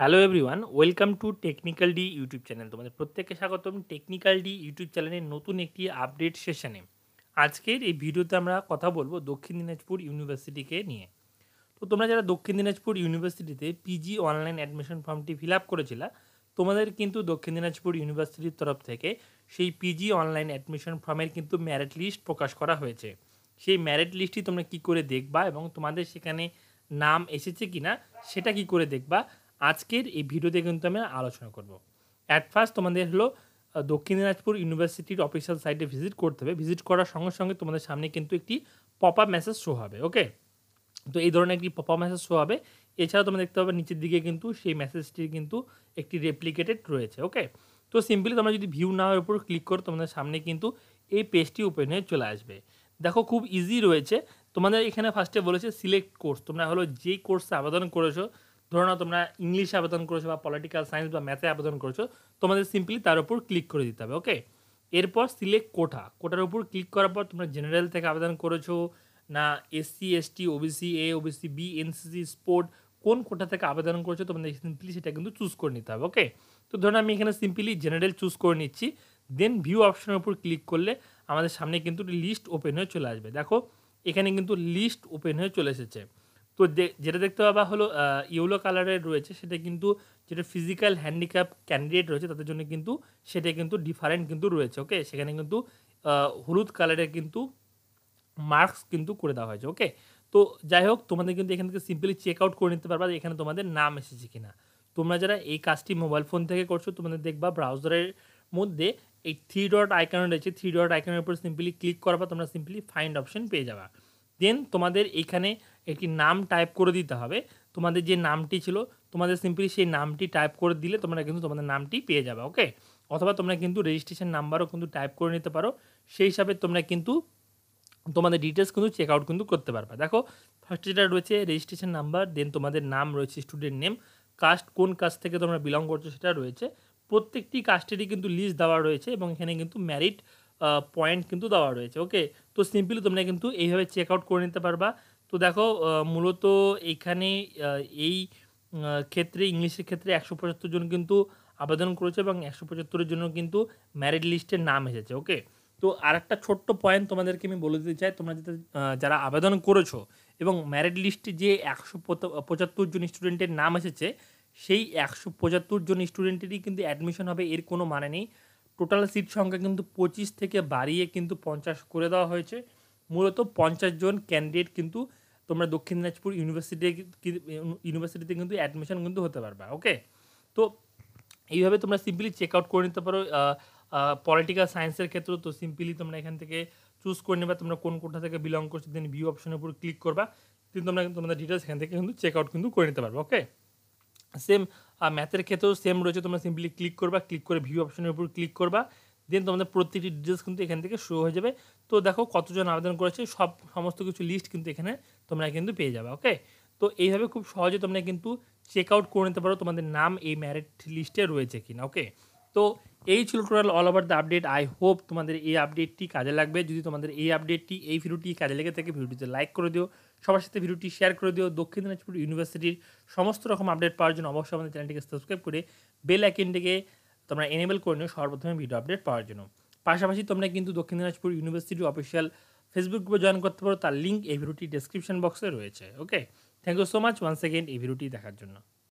hello everyone welcome to technical D YouTube channel তোমাদের প্রত্যেককে স্বাগতম টেকনিক্যাল ডি ইউটিউব চ্যানেলের নতুন একটি আপডেট সেশানে আজকের এই ভিডিওতে আমরা কথা বলবো দক্ষিণ দিনাজপুর ইউনিভার্সিটিকে নিয়ে তো তোমরা যারা দক্ষিণ দিনাজপুর ইউনিভার্সিটিতে পিজি অনলাইন অ্যাডমিশন ফর্মটি ফিল আপ করেছিলা তোমাদের কিন্তু দক্ষিণ দিনাজপুর ইউনিভার্সিটির তরফ থেকে সেই পিজি অনলাইন অ্যাডমিশন ফর্মের কিন্তু ম্যারিট লিস্ট প্রকাশ করা হয়েছে সেই ম্যারিট লিস্টটি তোমরা কি করে দেখবা এবং তোমাদের সেখানে নাম এসেছে কি না সেটা কি করে দেখবা আজকের এই ভিডিওতে কিন্তু আমরা আলোচনা করব অ্যাট ফার্স্ট তোমাদের হলো দক্ষিণ দিনাজপুর ইউনিভার্সিটির অফিসিয়াল সাইটে ভিজিট করতে হবে ভিজিট করার সঙ্গে সঙ্গে তোমাদের সামনে কিন্তু একটি পপ আপ মেসেজ শো হবে ওকে তো এই ধরনের একটি পপ আপ মেসেজ শো হবে এছাড়া তোমরা দেখতে পাবে নিচের দিকে কিন্তু সেই মেসেজটির কিন্তু একটি রেপ্লিকেটেড রয়েছে ওকে তো সিম্পলি তোমরা যদি ভিউ নাওয়ার উপর ক্লিক করো তোমাদের সামনে কিন্তু এই পেজটি ওপেন হয়ে চলে আসবে দেখো খুব ইজি রয়েছে তোমাদের এখানে ফার্স্টে বলেছে সিলেক্ট কোর্স তোমরা হলো যেই কোর্সে আবেদন করেছো ধরো নাও তোমরা ইংলিশে আবেদন করেছো বা পলিটিক্যাল সায়েন্স বা ম্যাথে আবেদন করেছো তোমাদের সিম্পলি তার উপর ক্লিক করে দিতে হবে ওকে এরপর সিলেক্ট কোঠা কোটার উপর ক্লিক করার পর তোমরা জেনারেল থেকে আবেদন করেছো না SC ST OBC A OBC B NCC sport কোন কোটা থেকে আবেদন করেছো তোমাদের সিম্পলি সেটা কিন্তু চুজ করে নিতে হবে ওকে তো ধরুন আমি এখানে সিম্পলি জেনারেল চুজ করে নিচ্ছি দেন ভিউ অপশনের উপর ক্লিক করলে আমাদের সামনে কিন্তু লিস্ট ওপেন হয়ে চলে আসবে দেখো এখানে কিন্তু লিস্ট ওপেন হয়ে চলে এসেছে তো যেটা দেখতে পাবা হলো ইয়েলো কালারের রয়েছে সেটা কিন্তু যেটা ফিজিক্যাল হ্যান্ডিক্যাপ ক্যান্ডিডেট রয়েছে তাদের জন্য কিন্তু সেটা কিন্তু ডিফারেন্ট কিন্তু রয়েছে ওকে সেখানে কিন্তু হলুদ কালারের কিন্তু মার্কস কিন্তু করে দেওয়া হয়েছে ওকে তো যাই হোক তোমাদের কিন্তু এখান থেকে সিম্পলি চেক আউট করে নিতে পারবা এখানে তোমাদের নাম এসেছে কি না তোমরা যারা এই কাজটি মোবাইল ফোন থেকে করছো তোমাদের দেখবা ব্রাউজারের মধ্যে এই থ্রি ডট আইকন রয়েছে থ্রি ডট আইকনের উপর সিম্পলি ক্লিক করার পর তোমরা সিম্পলি ফাইন্ড অপশন পেয়ে যাবা দেন তোমাদের এইখানে একটি নাম টাইপ করে দিতে হবে তোমাদের যে নামটি ছিল তোমাদের সিম্পলি সেই নামটি টাইপ করে দিলে তোমরা কিন্তু তোমাদের নামটি পেয়ে যাবে ওকে অথবা তোমরা কিন্তু রেজিস্ট্রেশন নাম্বারও কিন্তু টাইপ করে নিতে পারো সেই হিসাবে তোমরা কিন্তু তোমাদের ডিটেলস কিন্তু চেক আউট কিন্তু করতে পারবে দেখো ফার্স্ট যেটা রয়েছে রেজিস্ট্রেশন নাম্বার দেন তোমাদের নাম রয়েছে স্টুডেন্ট নেম কাস্ট কোন কাস্ট থেকে তোমরা বিলং করছো সেটা রয়েছে প্রত্যেকটি কাস্টেরই কিন্তু লিস্ট দেওয়া রয়েছে এবং এখানে কিন্তু ম্যারিট পয়েন্ট কিন্তু দেওয়া রয়েছে ওকে তো সিম্পলি তোমরা কিন্তু এইভাবে চেক আউট করে নিতে পারবা তো দেখো মূলত এখানে এই ক্ষেত্রে ইংলিশের ক্ষেত্রে একশো পঁচাত্তর জন কিন্তু আবেদন করেছে এবং একশো পঁচাত্তরের জন্য কিন্তু ম্যারিড লিস্টের নাম এসেছে ওকে তো আর একটা ছোট্ট পয়েন্ট তোমাদেরকে আমি বলে দিতে চাই তোমরা যাতে যারা আবেদন করেছো এবং ম্যারিড লিস্টে যে একশো পঁচাত্তর জন স্টুডেন্টের নাম এসেছে সেই একশো পঁচাত্তর জন স্টুডেন্টেরই কিন্তু অ্যাডমিশন হবে এর কোনো মানে নেই টোটাল সিট সংখ্যা কিন্তু পঁচিশ থেকে বাড়িয়ে কিন্তু পঞ্চাশ করে দেওয়া হয়েছে মূলত পঞ্চাশ জন ক্যান্ডিডেট কিন্তু তোমরা দক্ষিণ দিনাজপুর ইউনিভার্সিটি ইউনিভার্সিটিতে কিন্তু অ্যাডমিশন কিন্তু হতে পারবে ওকে তো এইভাবে তোমরা সিম্পলি চেক আউট করে নিতে পারো পলিটিক্যাল সায়েন্সের ক্ষেত্রে তো সিম্পলি তোমরা এখান থেকে চুজ করে নেবে তোমরা কোন কোঠা থেকে বিলং করছো দেন ভিউ অপশনের উপর ক্লিক করবা কিন্তু তোমরা তোমাদের ডিটেলস এখান থেকে কিন্তু চেক আউট কিন্তু করে নিতে পারবে ওকে সেম আর ম্যাথের ক্ষেত্রেও সেম রয়েছে তোমরা সিম্পলি ক্লিক করবা ক্লিক করে ভিউ অপশনের উপর ক্লিক করবা দেন তোমাদের প্রতিটি ডিটেলস কিন্তু এখান থেকে শুরু হয়ে যাবে তো দেখো কতজন আবেদন করেছে সব সমস্ত কিছু লিস্ট কিন্তু এখানে তোমরা কিন্তু পেয়ে যাবে ওকে তো এইভাবে খুব সহজে তোমরা কিন্তু চেক আউট করে নিতে পারো তোমাদের নাম এই ম্যারিট লিস্টে রয়েছে কিনা ওকে তো এই ছিল total all over the update I hope তোমাদের এই আপডেটটি কাজে লাগবে যদি তোমাদের এই আপডেটটি এই ভিডিওটি কাজে লেগে থাকে ভিডিওটিতে লাইক করে দিও সবার সাথে ভিডিওটি শেয়ার করে দিও দক্ষিণ দিনাজপুর ইউনিভার্সিটির সমস্ত রকম আপডেট পাওয়ার জন্য অবশ্যই আমাদের চ্যানেলটিকে সাবস্ক্রাইব করে বেল আইকনটিকে তোমরা এনেবেল করে নিও সর্বপ্রথমে ভিডিও আপডেট পাওয়ার জন্য পাশাপাশি তোমরা কিন্তু দক্ষিণ দিনাজপুর ইউনিভার্সিটির অফিসিয়াল ফেসবুক গ্রুপে জয়েন করতে পারো তার লিঙ্ক এই ভিডিওটি ডেসক্রিপশন বক্সে রয়েছে okay thank you so much once second এই ভিডিওটি দেখার জন্য